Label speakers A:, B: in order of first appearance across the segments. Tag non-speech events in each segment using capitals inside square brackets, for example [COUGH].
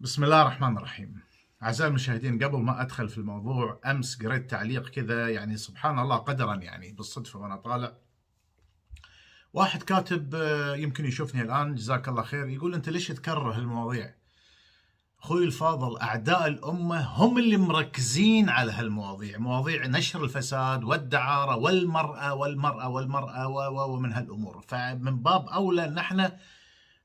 A: بسم الله الرحمن الرحيم أعزائي المشاهدين قبل ما أدخل في الموضوع أمس قريت تعليق كذا يعني سبحان الله قدرا يعني بالصدفة وأنا طالع واحد كاتب آه، يمكن يشوفني الآن جزاك الله خير يقول أنت ليش تكره المواضيع أخوي الفاضل أعداء الأمة هم اللي مركزين على هالمواضيع مواضيع نشر الفساد والدعارة والمرأة والمرأة والمرأة ومن هالأمور فمن باب أولى نحن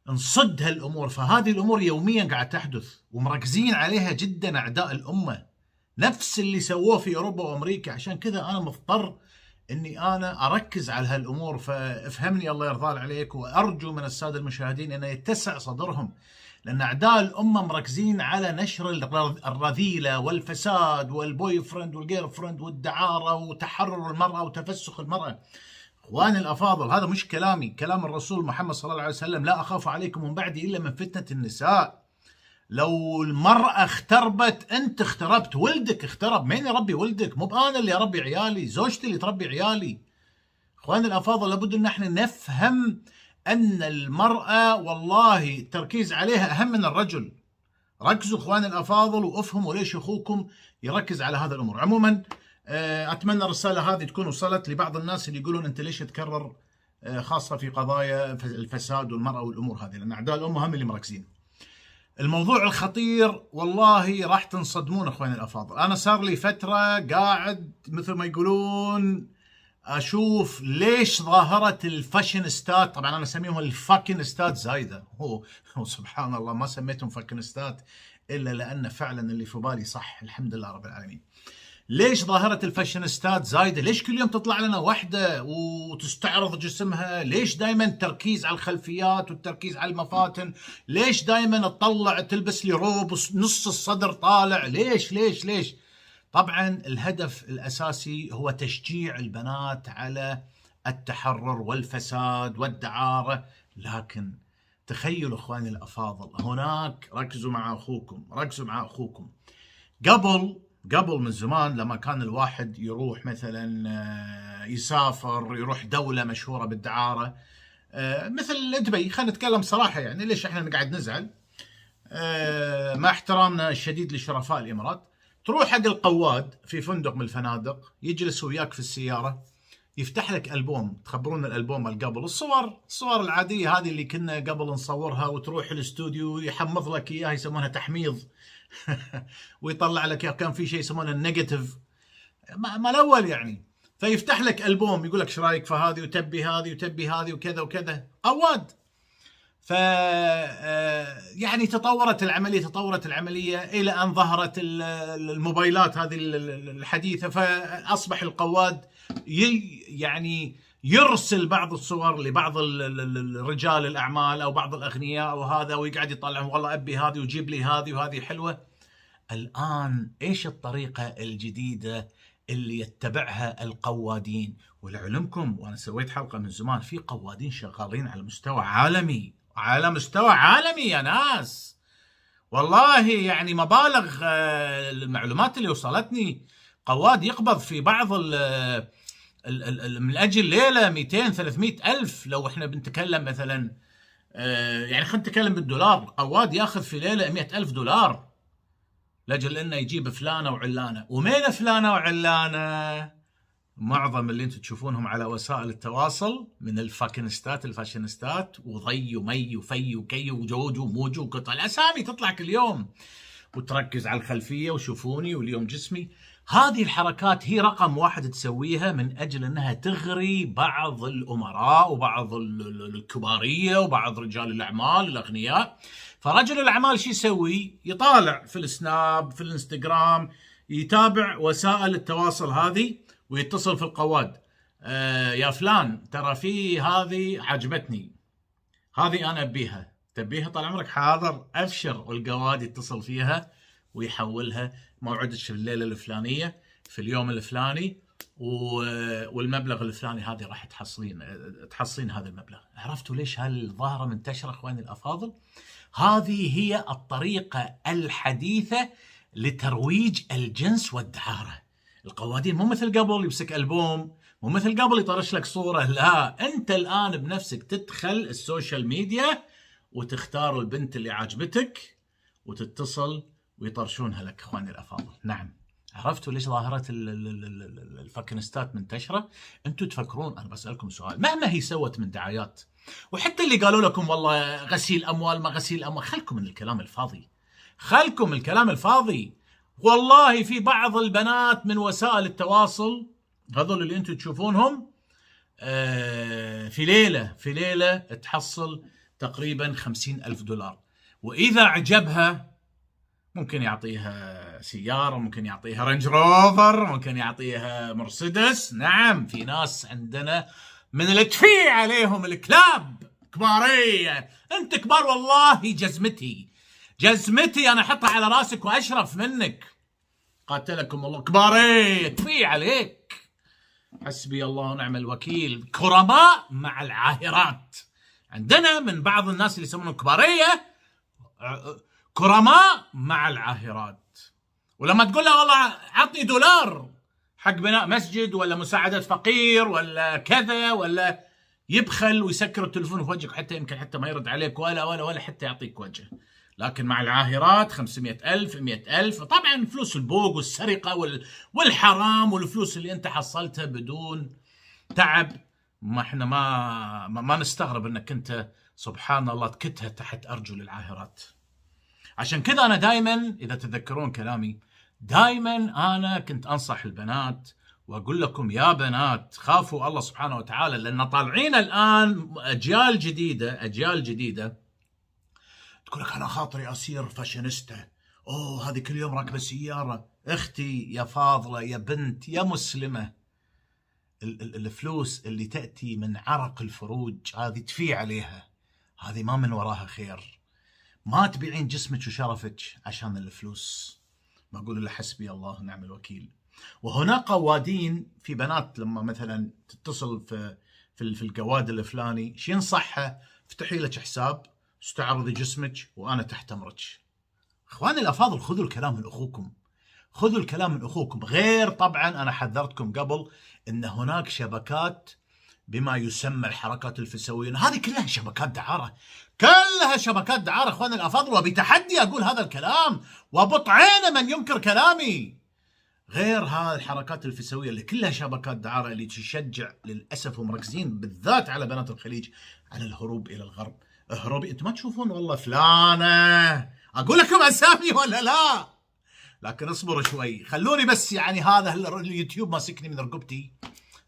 A: نصد هالامور فهذه الامور يوميا قاعد تحدث ومركزين عليها جدا اعداء الامه نفس اللي سووه في اوروبا وامريكا عشان كذا انا مضطر اني انا اركز على هالامور فافهمني الله يرضى عليك وارجو من الساده المشاهدين ان يتسع صدرهم لان اعداء الامه مركزين على نشر الرذيله والفساد والبوي فرند والجير فرند والدعاره وتحرر المراه وتفسخ المراه اخواني الافاضل هذا مش كلامي كلام الرسول محمد صلى الله عليه وسلم لا اخاف عليكم من بعدي الا من فتنه النساء لو المراه اختربت انت اختربت ولدك اخترب مين يربي ولدك مو انا اللي اربي عيالي زوجتي اللي تربي عيالي اخواني الافاضل لابد ان احنا نفهم ان المراه والله التركيز عليها اهم من الرجل ركزوا اخواني الافاضل وافهموا ليش اخوكم يركز على هذا الامر عموما آه، اتمنى الرساله هذه تكون وصلت لبعض الناس اللي يقولون انت ليش تكرر آه، خاصه في قضايا الفساد والمراه والامور هذه لان اعداء الام هم اللي مركزين. الموضوع الخطير والله راح تنصدمون اخواني الافاضل، انا صار لي فتره قاعد مثل ما يقولون اشوف ليش ظاهره ستات طبعا انا اسميهم ستات زايده هو سبحان الله ما سميتهم ستات الا لان فعلا اللي في بالي صح الحمد لله رب العالمين. ليش ظاهره الفاشنستات زايده؟ ليش كل يوم تطلع لنا واحده وتستعرض جسمها؟ ليش دائما التركيز على الخلفيات والتركيز على المفاتن؟ ليش دائما تطلع تلبس لي روب نص الصدر طالع؟ ليش ليش ليش؟ طبعا الهدف الاساسي هو تشجيع البنات على التحرر والفساد والدعاره، لكن تخيلوا اخواني الافاضل هناك ركزوا مع اخوكم، ركزوا مع اخوكم. قبل قبل من زمان لما كان الواحد يروح مثلا آه، يسافر يروح دولة مشهورة بالدعارة آه، مثل دبي خلينا نتكلم صراحة يعني ليش احنا نقعد نزعل آه، مع احترامنا الشديد لشرفاء الإمارات تروح حق القواد في فندق من الفنادق يجلس وياك في السيارة يفتح لك ألبوم تخبرون الألبوم اللي قبل الصور الصور العادية هذه اللي كنا قبل نصورها وتروح الاستوديو يحمض لك إياها يسمونها تحميض [LAUGHS] ويطلع لك كان في شيء يسمونه النيجاتيف ما الاول يعني فيفتح لك البوم يقول لك ايش رايك في هذه وتبي هذه وتبي هذه وكذا وكذا اواد ف آه، يعني تطورت العمليه تطورت العمليه الى ان ظهرت الموبايلات هذه الحديثه فاصبح القواد يعني يرسل بعض الصور لبعض رجال الاعمال او بعض الاغنياء وهذا ويقعد يطلعهم والله ابي هذه وجيب لي هذه وهذه حلوه الان ايش الطريقه الجديده اللي يتبعها القوادين ولعلمكم وانا سويت حلقه من زمان في قوادين شغالين على مستوى عالمي على مستوى عالمي يا ناس والله يعني مبالغ آه، المعلومات اللي وصلتني قواد يقبض في بعض ال من اجل ليله 200 300 الف لو احنا بنتكلم مثلا آه، يعني خلينا نتكلم بالدولار قواد ياخذ في ليله 100 الف دولار لاجل انه يجيب فلانه وعلانه ومين فلانه وعلانه معظم اللي انتم تشوفونهم على وسائل التواصل من الفاكنستات الفاشنستات وضي ومي وفي وكي وجوج وموج وقطع الاسامي تطلع كل يوم وتركز على الخلفيه وشوفوني واليوم جسمي هذه الحركات هي رقم واحد تسويها من اجل انها تغري بعض الامراء وبعض الكباريه وبعض رجال الاعمال الاغنياء فرجل الاعمال شو يسوي؟ يطالع في السناب في الانستغرام يتابع وسائل التواصل هذه ويتصل في القواد آه يا فلان ترى في هذه عجبتني هذه انا ابيها تبيها طال عمرك حاضر ابشر والقواد يتصل فيها ويحولها موعدك في الليله الفلانيه في اليوم الفلاني والمبلغ الفلاني هذه راح تحصلين تحصلين هذا المبلغ عرفتوا ليش هالظاهره منتشره اخواني الافاضل هذه هي الطريقه الحديثه لترويج الجنس والدعاره القوادين مو مثل قبل يمسك البوم مو مثل قبل يطرش لك صوره لا انت الان بنفسك تدخل السوشيال ميديا وتختار البنت اللي عاجبتك وتتصل ويطرشونها لك اخواني الافاضل نعم عرفتوا ليش ظاهرة الفاكنستات منتشرة؟ انتم تفكرون انا بسألكم سؤال مهما هي سوت من دعايات وحتى اللي قالوا لكم والله غسيل اموال ما غسيل اموال خلكم من الكلام الفاضي خلكم من الكلام الفاضي والله في بعض البنات من وسائل التواصل هذول اللي انتم تشوفونهم آه، في ليلة في ليلة تحصل تقريبا خمسين ألف دولار وإذا عجبها ممكن يعطيها سياره ممكن يعطيها رينج روفر ممكن يعطيها مرسيدس نعم في ناس عندنا من اللي تفي عليهم الكلاب كباريه انت كبار والله جزمتي جزمتي انا احطها على راسك واشرف منك قاتلكم الله كباريه تفي عليك حسبي الله ونعم الوكيل كرماء مع العاهرات عندنا من بعض الناس اللي يسمونهم كباريه كرماء مع العاهرات ولما تقول له والله عطني دولار حق بناء مسجد ولا مساعدة فقير ولا كذا ولا يبخل ويسكر التلفون في وجهك حتى يمكن حتى ما يرد عليك ولا ولا ولا حتى يعطيك وجه لكن مع العاهرات 500 ألف 100 ألف طبعا فلوس البوق والسرقة والحرام والفلوس اللي أنت حصلتها بدون تعب ما احنا ما ما نستغرب انك انت سبحان الله تكتها تحت ارجل العاهرات عشان كذا انا دائما اذا تتذكرون كلامي دائما انا كنت انصح البنات واقول لكم يا بنات خافوا الله سبحانه وتعالى لان طالعين الان اجيال جديده اجيال جديده تقول لك انا خاطري اصير فاشينيستا اوه هذه كل يوم راكبه سياره اختي يا فاضله يا بنت يا مسلمه الفلوس اللي تاتي من عرق الفروج هذه تفي عليها هذه ما من وراها خير ما تبيعين جسمك وشرفك عشان الفلوس ما اقول الا حسبي الله ونعم الوكيل وهناك قوادين في بنات لما مثلا تتصل في في, في القواد الفلاني شي ينصحها افتحي لك حساب استعرضي جسمك وانا تحت امرك اخواني الافاضل خذوا الكلام من اخوكم خذوا الكلام من اخوكم غير طبعا انا حذرتكم قبل ان هناك شبكات بما يسمى الحركات الفسوية هذه كلها شبكات دعارة كلها شبكات دعارة اخواننا الافاضل وبتحدي اقول هذا الكلام وبطعين من ينكر كلامي غير هذه الحركات الفسويه اللي كلها شبكات دعاره اللي تشجع للاسف ومركزين بالذات على بنات الخليج على الهروب الى الغرب اهربي انتم ما تشوفون والله فلانه اقول لكم اسامي ولا لا لكن اصبروا شوي خلوني بس يعني هذا اليوتيوب ماسكني من رقبتي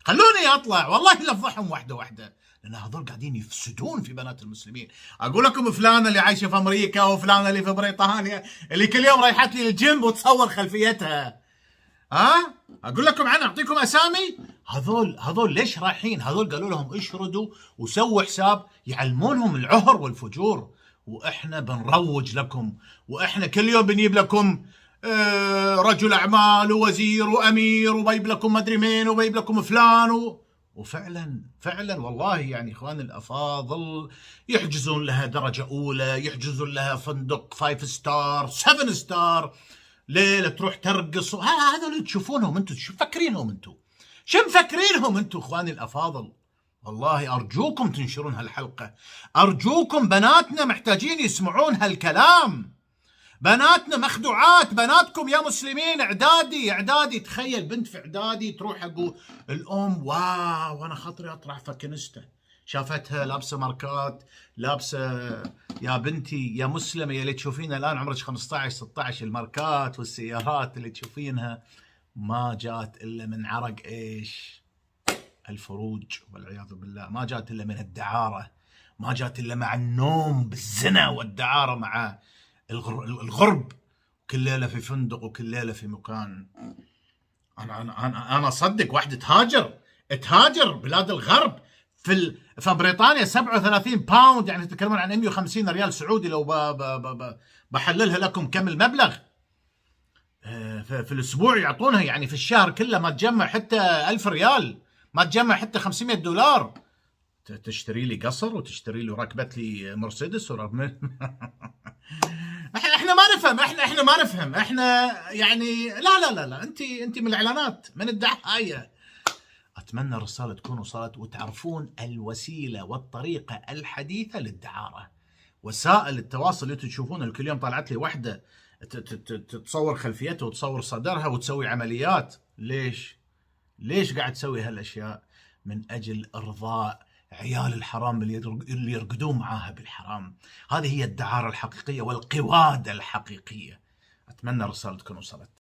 A: خلوني اطلع والله لفظهم واحده واحده لان هذول قاعدين يفسدون في بنات المسلمين اقول لكم فلانه اللي عايشه في امريكا وفلانه اللي في بريطانيا اللي كل يوم رايحت لي الجيم وتصور خلفيتها ها اقول لكم عنها اعطيكم اسامي هذول هذول ليش رايحين هذول قالوا لهم اشردوا وسووا حساب يعلمونهم العهر والفجور واحنا بنروج لكم واحنا كل يوم بنجيب لكم آه، رجل اعمال ووزير وامير وبيب لكم مدري مين وبيب لكم فلان و... وفعلا فعلا والله يعني اخوان الافاضل يحجزون لها درجه اولى يحجزون لها فندق فايف ستار 7 ستار ليله تروح ترقص هذا اللي تشوفونهم انتم شو مفكرينهم انتم شو مفكرينهم انتم اخواني الافاضل والله ارجوكم تنشرون هالحلقه ارجوكم بناتنا محتاجين يسمعون هالكلام بناتنا مخدوعات بناتكم يا مسلمين اعدادي اعدادي تخيل بنت في اعدادي تروح اقول الام واو انا خاطري اطلع فكنسته شافتها لابسه ماركات لابسه يا بنتي يا مسلمه يا اللي تشوفينها الان عمرك 15 16 الماركات والسيارات اللي تشوفينها ما جات الا من عرق ايش؟ الفروج والعياذ بالله ما جات الا من الدعاره ما جات الا مع النوم بالزنا والدعاره مع الغرب كل ليله في فندق وكل ليله في مكان انا انا انا, أنا اصدق واحده تهاجر تهاجر بلاد الغرب في في بريطانيا 37 باوند يعني تتكلمون عن 150 ريال سعودي لو بحللها لكم كم المبلغ آه، في الاسبوع يعطونها يعني في الشهر كله ما تجمع حتى 1000 ريال ما تجمع حتى 500 دولار تشتري لي قصر وتشتري لي وركبت لي مرسيدس ورغم [LAUGHS] احنا احنا ما نفهم احنا احنا ما نفهم احنا يعني لا لا لا لا انت انت من الاعلانات من الدعايه اتمنى الرساله تكون وصلت وتعرفون الوسيله والطريقه الحديثه للدعاره وسائل التواصل اللي تشوفون كل يوم طلعت لي واحده تتصور خلفيتها وتصور صدرها وتسوي عمليات ليش ليش قاعد تسوي هالاشياء من اجل ارضاء عيال الحرام اللي يرقدون معاها بالحرام هذه هي الدعارة الحقيقية والقوادة الحقيقية أتمنى رسالتكم وصلت